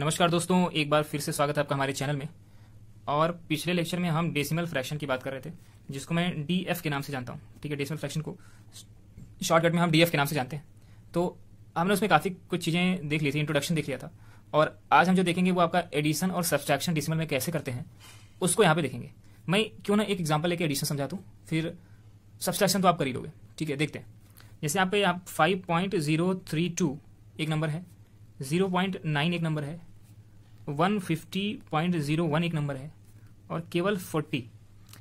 नमस्कार दोस्तों एक बार फिर से स्वागत है आपका हमारे चैनल में और पिछले लेक्चर में हम डेसिमल फ्रैक्शन की बात कर रहे थे जिसको मैं डी एफ के नाम से जानता हूँ ठीक है डेसिमल फ्रैक्शन को शॉर्टकट में हम डी एफ के नाम से जानते हैं तो हमने उसमें काफ़ी कुछ चीज़ें देख ली थी इंट्रोडक्शन देख लिया था और आज हम जो देखेंगे वो आपका एडिशन और सब्सट्रैक्शन डेसिमल में कैसे करते हैं उसको यहाँ पर देखेंगे मैं क्यों ना एक एग्जाम्पल लेकर एडिशन समझा दूँ फिर सब्सट्रैक्शन तो आप कर ही लोगे ठीक है देखते हैं जैसे यहाँ पे आप five point zero three two एक नंबर है जीरो पॉइंट नाइन एक नंबर है 150.01 एक नंबर है और केवल 40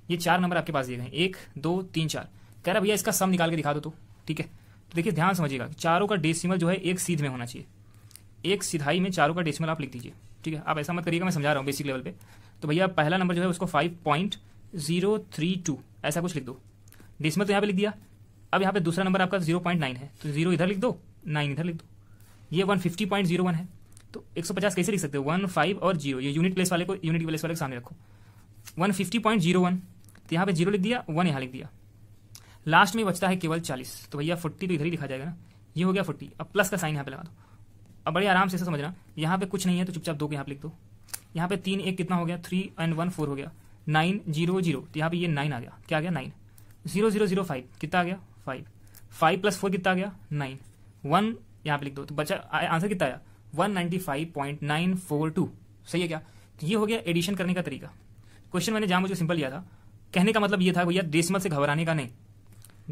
ये चार नंबर आपके पास दिए गए एक दो तीन चार कह रहा भैया इसका सम निकाल के दिखा दो तो ठीक है तो देखिए ध्यान समझिएगा चारों का डेसिमल जो है एक सीध में होना चाहिए एक सिधाई में चारों का डेसिमल आप लिख दीजिए ठीक है आप ऐसा मत करिएगा मैं समझा रहा हूँ बेसिक लेवल पे तो भैया पहला नंबर जो है उसको five point zero three two ऐसा कुछ लिख दो डेसिमल तो यहाँ पे लिख दिया अब यहाँ पे दूसरा नंबर आपका जीरो पॉइंट नाइन है तो जीरो इधर लिख दो नाइन इधर लिख दो ये one fifty point zero one है तो 150 कैसे लिख सकते हो वन फाइव और जीरो ये यूनिट प्लेस वाले को यूनिट प्लेस वाले के सामने रखो one fifty point zero one तो यहाँ पे जीरो लिख दिया वन यहाँ लिख दिया लास्ट में बचता है केवल चालीस तो भैया फोर्टी तो इधर ही लिखा जाएगा ना ये हो गया फोर्टी अब प्लस का साइन यहाँ पे लगा दो अब बड़े आराम से समझना यहाँ पे कुछ नहीं है तो चुपचाप दो के यहाँ पे लिख दो यहाँ पे तीन एक कितना हो गया थ्री एंड वन फोर हो गया नाइन जीरो जीरो तो यहाँ पे ये नाइन आ गया क्या आ गया nine zero zero zero five कितना आ गया फाइव फाइव प्लस फोर कितना आ गया नाइन वन यहाँ पे लिख दो तो बचा आंसर कितना आया 195.942 सही है क्या तो ये हो गया एडिशन करने का तरीका क्वेश्चन मैंने जहां मुझे सिंपल लिया था कहने का मतलब ये था भैया डेसिमल से घबराने का नहीं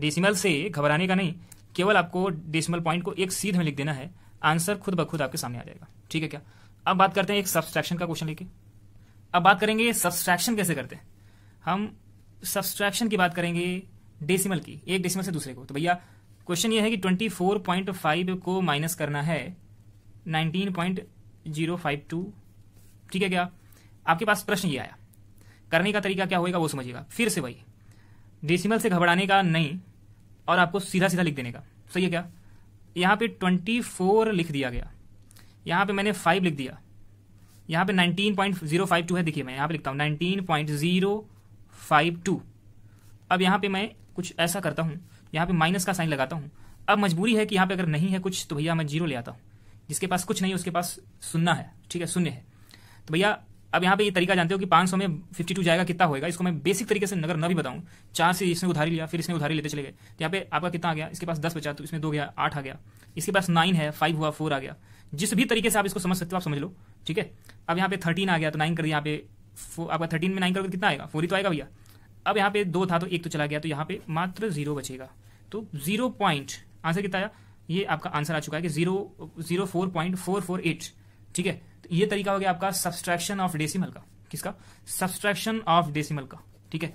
डेसिमल से घबराने का नहीं केवल आपको डेसिमल पॉइंट को एक सीध में लिख देना है आंसर खुद ब खुद आपके सामने आ जाएगा ठीक है क्या अब बात करते हैं एक सब्सट्रैक्शन का क्वेश्चन लेके अब बात करेंगे सब्सट्रैक्शन कैसे करते हैं हम सब्सट्रैक्शन की बात करेंगे डेसिमल की एक डेसिमल से दूसरे को तो भैया क्वेश्चन ये है कि 24.5 को माइनस करना है 19.052 ठीक है क्या आपके पास प्रश्न ये आया करने का तरीका क्या होगा वो समझिएगा फिर से वही डेसिमल से घबराने का नहीं और आपको सीधा सीधा लिख देने का सही है क्या यहाँ पे 24 लिख दिया गया यहाँ पे मैंने 5 लिख दिया यहाँ पे 19.052 है देखिए मैं यहाँ पे लिखता हूँ नाइनटीन अब यहाँ पर मैं कुछ ऐसा करता हूँ यहाँ पर माइनस का साइन लगाता हूँ अब मजबूरी है कि यहाँ पे अगर नहीं है कुछ तो भैया मैं जीरो ले आता हूँ जिसके पास कुछ नहीं उसके पास सुनना है ठीक है शून्य है तो भैया अब यहाँ पे ये तरीका जानते हो कि 500 में 52 जाएगा कितना होएगा इसको मैं बेसिक तरीके से नगर न भी बताऊँ चार से इसने उधारी लिया फिर इसने उधारी लेते चले गए तो यहाँ पे आपका कितना आ गया इसके पास दस बचा तो इसमें दो गया आठ आ गया इसके पास नाइन है फाइव हुआ फोर आ गया जिस भी तरीके से आप इसको समझ सकते हो आप समझ लो ठीक है अब यहाँ पे थर्टीन आ गया तो नाइन कर दिया यहाँ पे आपका थर्टीन में नाइन करोगे कितना आएगा फोर ही तो आएगा भैया अब यहाँ पे दो था तो एक तो चला गया तो यहाँ पे मात्र जीरो बचेगा तो जीरो पॉइंट आंसर कितना आया ये आपका आंसर आ चुका है कि zero zero four point four four eight ठीक है तो ये तरीका हो गया आपका सब्सट्रैक्शन ऑफ डेसिमल का किसका सब्सट्रैक्शन ऑफ डेसिमल का ठीक है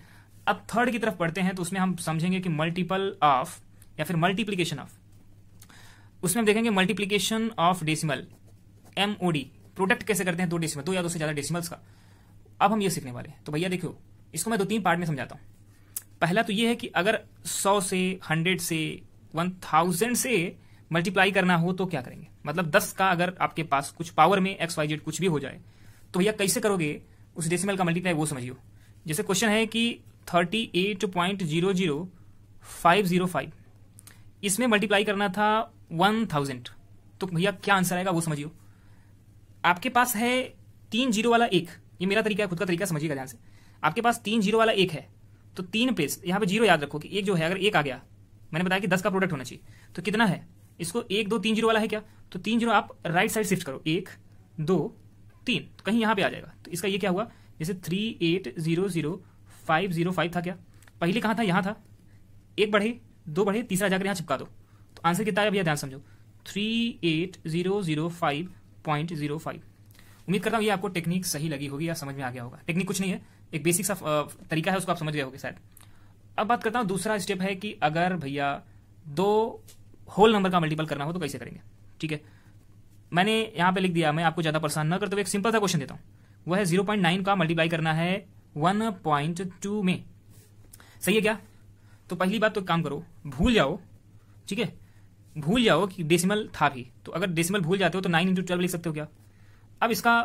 अब थर्ड की तरफ पढ़ते हैं तो उसमें हम समझेंगे कि मल्टीपल ऑफ या फिर मल्टीप्लीकेशन ऑफ उसमें हम देखेंगे multiplication of decimal MOD product कैसे करते हैं दो डेसिमल दो या दो तो से ज्यादा डेसिमल्स का अब हम ये सीखने वाले तो भैया देखो इसको मैं दो तीन पार्ट में समझाता हूं पहला तो ये है कि अगर सौ से हंड्रेड से वन थाउजेंड से मल्टीप्लाई करना हो तो क्या करेंगे मतलब दस का अगर आपके पास कुछ पावर में एक्स वाई जेड कुछ भी हो जाए तो भैया कैसे करोगे उस डेसिमल का मल्टीप्लाई वो समझियो जैसे क्वेश्चन है कि thirty eight point zero zero five zero five इसमें मल्टीप्लाई करना था वन थाउजेंड तो भैया क्या आंसर आएगा वो समझियो आपके पास है तीन जीरो वाला एक ये मेरा तरीका है खुद का तरीका समझिएगा ध्यान से आपके पास तीन जीरो वाला एक है तो तीन प्लेस यहाँ पे जीरो याद रखो कि एक जो है अगर एक आ गया मैंने बताया कि दस का प्रोडक्ट होना चाहिए तो कितना है इसको एक दो तीन जीरो वाला है क्या तो तीन जीरो आप राइट साइड शिफ्ट करो एक दो तीन तो कहीं यहां पे आ जाएगा तो इसका ये क्या हुआ जैसे three eight zero zero five zero five था क्या पहले कहाँ था यहां था एक बढ़े दो बढ़े तीसरा जाकर यहां चिपका दो तो आंसर कितना है भैया ध्यान समझो three eight zero zero five point zero five उम्मीद करता हूँ ये आपको टेक्निक सही लगी होगी या समझ में आ गया होगा टेक्निक कुछ नहीं है एक बेसिक सा तरीका है उसको आप समझ गए होगे शायद अब बात करता हूं दूसरा स्टेप है कि अगर भैया दो होल नंबर का मल्टीपल करना हो तो कैसे करेंगे ठीक है मैंने यहां पे लिख दिया मैं आपको ज़्यादा परेशान ना करते हुए एक सिंपल सा क्वेश्चन देता हूं वह है जीरो पॉइंट नाइन का मल्टीप्लाई करना है वन पॉइंट टू में सही है क्या तो पहली बात तो काम करो भूल जाओ ठीक है भूल जाओ कि डेसिमल था भी तो अगर डेसिमल भूल जाते हो तो नाइन इंटू ट्वेल्व लिख सकते हो क्या अब इसका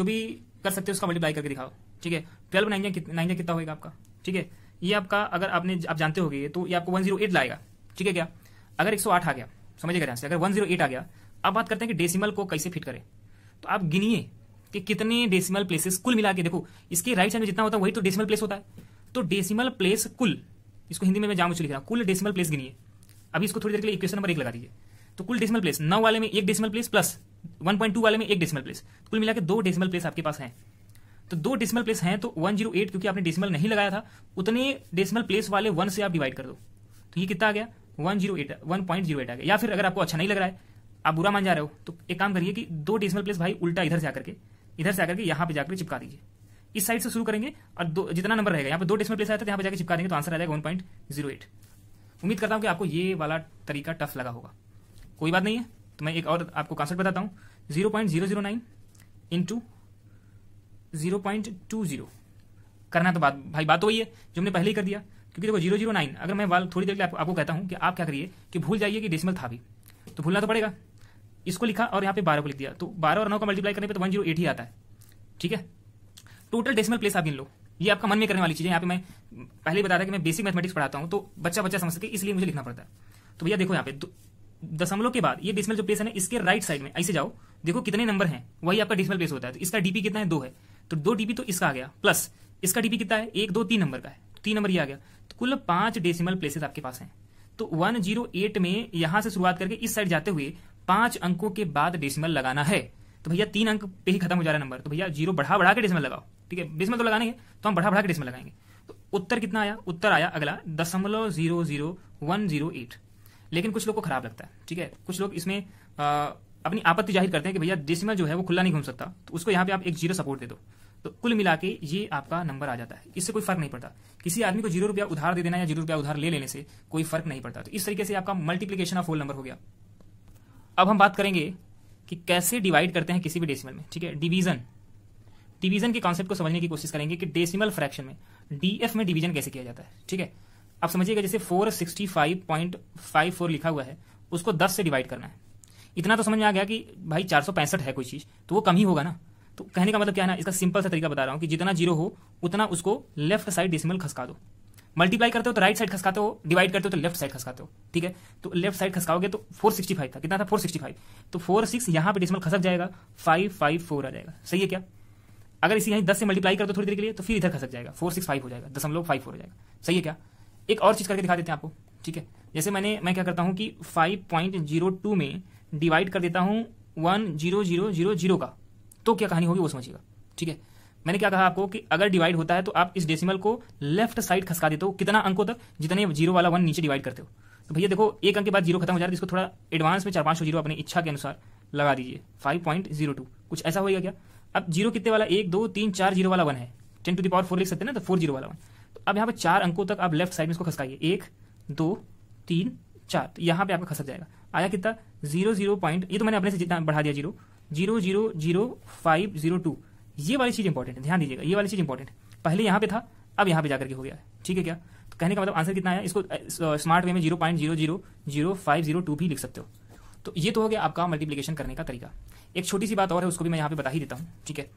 जो भी कर सकते हो उसका मल्टीप्लाई करके दिखाओ ठीक है ट्वेल्व नाइन नाइन कितना होगा आपका ठीक है ये आपका अगर आपने आप जानते हो तो ये आपको वन जीरो एट लाएगा ठीक है क्या अगर एक सौ आठ आ गया समझिएगा ध्यान से अगर वन जीरो एट आ गया अब बात करते हैं कि डेसिमल को कैसे फिट करें तो आप गिनिए कि कितने डेसिमल प्लेसेस कुल मिला के देखो इसके राइट साइड में जितना होता है वही तो डेसिमल प्लेस होता है तो डेसिमल प्लेस कुल इसको हिंदी में मैं जामुच लिख रहा हूँ कुल डेसिमल प्लेस गिनिए अभी इसको थोड़ी देर के लिए इक्वेशन नंबर एक लगा दीजिए तो कुल डेसिमल प्लेस नौ वाले में एक डेसिमल प्लेस प्लस टू वाले में एक डेसिमल प्लेस कुल मिला के दो डेसिमल प्लेस आपके पास है तो दो डेसिमल प्लेस हैं तो 108 क्योंकि आपने डेसिमल नहीं लगाया था उतने डेसिमल प्लेस वाले वन से आप डिवाइड कर दो तो ये कितना आ गया 108 1.08 आ गया या फिर अगर आपको अच्छा नहीं लग रहा है आप बुरा मान जा रहे हो तो एक काम करिए कि दो डेसिमल प्लेस भाई उल्टा इधर से आकर के इधर से आकर के यहां पर जाकर चिपका दीजिए इस साइड से शुरू करेंगे और दो जितना नंबर रहेगा यहाँ पर दो डेसिमल प्लेस आया था तो यहाँ पर जाकर चिपका देंगे तो आंसर आ जाएगा एट उम्मीद करता हूँ कि आपको ये वाला तरीका टफ लगा होगा कोई बात नहीं है तो मैं एक और आपको कॉन्सेप्ट बताता हूँ zero point zero zero nine into zero point two zero करना तो बात भाई बात तो वही है जो हमने पहले ही कर दिया क्योंकि देखो जीरो जीरो नाइन अगर मैं वाल थोड़ी देर के लिए आप, आपको कहता हूँ कि आप क्या करिए कि भूल जाइए कि डेसिमल था भी तो भूलना तो पड़ेगा इसको लिखा और यहाँ पे बारह को लिख दिया तो बारह और नौ का मल्टीप्लाई करने पर तो वन जीरो एट ही आता है ठीक है टोटल डेसिमल प्लेस आप गिन लो ये आपका मन में करने वाली चीज़ है यहाँ पे मैं पहले बता रहा कि मैं बेसिक मैथमेटिक्स पढ़ाता हूँ तो बच्चा बच्चा समझ सके इसलिए मुझे लिखना पड़ता है तो भैया देखो यहाँ पे दशमलव के बाद ये डिसमल जो प्लेस है ना इसके राइट साइड में ऐसे जाओ देखो कितने नंबर हैं वही आपका डिसमल प्लेस होता है तो इसका डीपी कितना है दो है तो दो डीबी तो इसका आ गया प्लस इसका डीबी कितना है एक दो तीन नंबर का है तो तीन नंबर ये आ गया तो कुल पांच डेसिमल प्लेसेस आपके पास हैं तो 108 में यहां से शुरुआत करके इस साइड जाते हुए पांच अंकों के बाद डेसिमल लगाना है तो भैया तीन अंक पे ही खत्म हो जा रहा नंबर तो भैया जीरो बढ़ा बढ़ा के डेसिमल लगाओ ठीक है डेसिमल तो लगाने तो हम बढ़ा बढ़ा के डेसिमल लगाएंगे तो उत्तर कितना आया उत्तर आया अगला दशमलव zero zero one zero eight लेकिन कुछ लोग को खराब लगता है ठीक है कुछ लोग इसमें अपनी आपत्ति जाहिर करते हैं कि भैया डेसिमल जो है वो खुला नहीं घूम सकता तो उसको यहाँ पे आप एक जीरो सपोर्ट दे दो तो कुल मिला के ये आपका नंबर आ जाता है इससे कोई फर्क नहीं पड़ता किसी आदमी को जीरो रुपया उधार दे देना या जीरो रुपया उधार ले लेने से कोई फर्क नहीं पड़ता तो इस तरीके से आपका मल्टीप्लीकेशन ऑफ होल नंबर हो गया अब हम बात करेंगे कि कैसे डिवाइड करते हैं किसी भी डेसिमल में ठीक है डिवीजन डिवीजन के कॉन्सेप्ट को समझने की कोशिश करेंगे कि डेसिमल फ्रैक्शन में डीएफ में डिवीजन कैसे किया जाता है ठीक है आप समझिएगा जैसे 465.54 लिखा हुआ है उसको 10 से डिवाइड करना है इतना तो समझ में आ गया कि भाई चार है कोई चीज़ तो वो कम ही होगा ना तो कहने का मतलब क्या है ना इसका सिंपल सा तरीका बता रहा हूँ कि जितना जीरो हो उतना उसको लेफ्ट साइड डिसमल खसका दो मल्टीप्लाई करते हो तो राइट साइड खसकाते हो डिवाइड करते हो तो लेफ्ट साइड खसकाते हो ठीक है तो लेफ्ट साइड खसकाओगे तो 465 था कितना था 465 तो 46 यहाँ पे डिसिमल खसक जाएगा 554 आ जाएगा सही है क्या अगर इसी यहीं 10 से मल्टीप्लाई कर दो थोड़ी देर के लिए तो फिर इधर खसक जाएगा 465 हो जाएगा दशमलव फाइव हो जाएगा सही है क्या एक और चीज़ करके दिखा देते हैं आपको ठीक है जैसे मैंने मैं क्या करता हूँ कि फाइव में डिवाइड कर देता हूं one zero zero zero zero का तो क्या कहानी होगी वो समझिएगा ठीक है मैंने क्या कहा आपको कि अगर डिवाइड होता है तो आप इस डेसिमल को लेफ्ट साइड खसका देते हो कितना अंकों तक जितने जीरो वाला वन नीचे डिवाइड करते हो तो भैया देखो एक अंक के बाद जीरो खत्म हो जाता है इसको थोड़ा एडवांस में चार सौ जीरो अपनी इच्छा के अनुसार लगा दीजिए फाइव पॉइंट जीरो टू कुछ ऐसा होगा क्या अब जीरो कितने वाला एक दो तीन चार जीरो वाला वन है ten to the power four लिख सकते हैं ना तो फोर जीरो वाला वन तो अब यहाँ पर चार अंकों तक आप लेफ्ट साइड में इसको खसकाइए एक दो तीन चार तो यहाँ पे आपका खसक जाएगा आया कितना जीरो जीरो पॉइंट ये तो मैंने अपने से जितना बढ़ा दिया zero zero zero zero five zero two ये वाली चीज इंपॉर्टेंट है ध्यान दीजिएगा ये वाली चीज इंपॉर्टेंट है पहले यहाँ पे था अब यहाँ पे जाकर के हो गया ठीक है क्या तो कहने का मतलब आंसर कितना आया इसको स्मार्ट वे में zero point zero zero zero five zero two भी लिख सकते हो तो ये तो हो गया आपका मल्टीप्लीकेशन करने का तरीका एक छोटी सी बात और है उसको भी मैं यहाँ पे बता ही देता हूँ ठीक है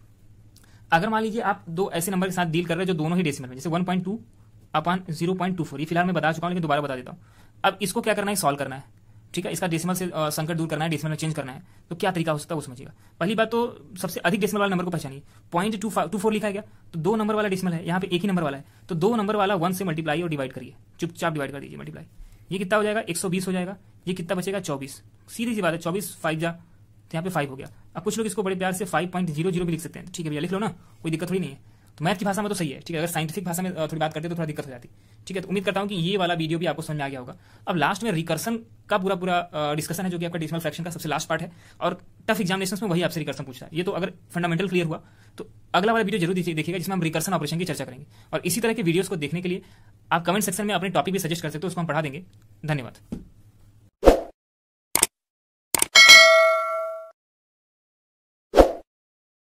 अगर मान लीजिए आप दो ऐसे नंबर के साथ डील कर रहे हैं जो दोनों ही डेसिमल में जैसे 1.2 अपन जीरो पॉइंट टू फोर ये फिलहाल मैं बता चुका हूँ लेकिन दोबारा बता देता हूँ अब इसको क्या करना है सॉल्व करना है ठीक है इसका डेसिमल से संकट दूर करना है डेसिमल में चेंज करना है तो क्या तरीका हो सकता है वो समझिएगा पहली बात तो सबसे अधिक डेसिमल वाला नंबर को पहचानिए पॉइंट टू टू फोर लिखा गया तो दो नंबर वाला डेसिमल है यहाँ पे एक ही नंबर वाला है तो दो नंबर वाला वन से मल्टीप्लाई और डिवाइड करिए चुपचाप डिवाइड कर दीजिए मल्टीप्लाई ये कितना हो जाएगा एक सौ बीस हो जाएगा ये कितना बचेगा चौबीस सीधी सी बात है चौबीस फाइव जा तो यहाँ पे फाइव हो गया अब कुछ लोग इसको बड़े प्यार से फाइव पॉइंट जीरो जीरो भी लिख सकते हैं ठीक है भैया लिख लो ना कोई दिक्कत थोड़ी नहीं है तो मैथ की भाषा में तो सही है ठीक है अगर साइंटिफिक भाषा में थोड़ी बात करते तो थोड़ा दिक्कत हो जाती ठीक है तो उम्मीद करता हूँ कि ये वाला वीडियो भी आपको समझ में आ गया होगा अब लास्ट में रिकर्सन का पूरा पूरा डिस्कशन है जो कि आपका डिजिटल फ्रैक्शन का सबसे लास्ट पार्ट है और टफ एग्जामिनेशन में वही आपसे रिकर्सन पूछता है ये तो अगर फंडामेंटल क्लियर हुआ तो अगला वाला वीडियो जरूर देखिएगा जिसमें हम रिकर्सन ऑपरेशन की चर्चा करेंगे और इसी तरह के वीडियो को देखने के लिए आप कमेंट सेक्शन में अपने टॉपिक भी सजेस्ट कर सकते हो उसको हम पढ़ा देंगे धन्यवाद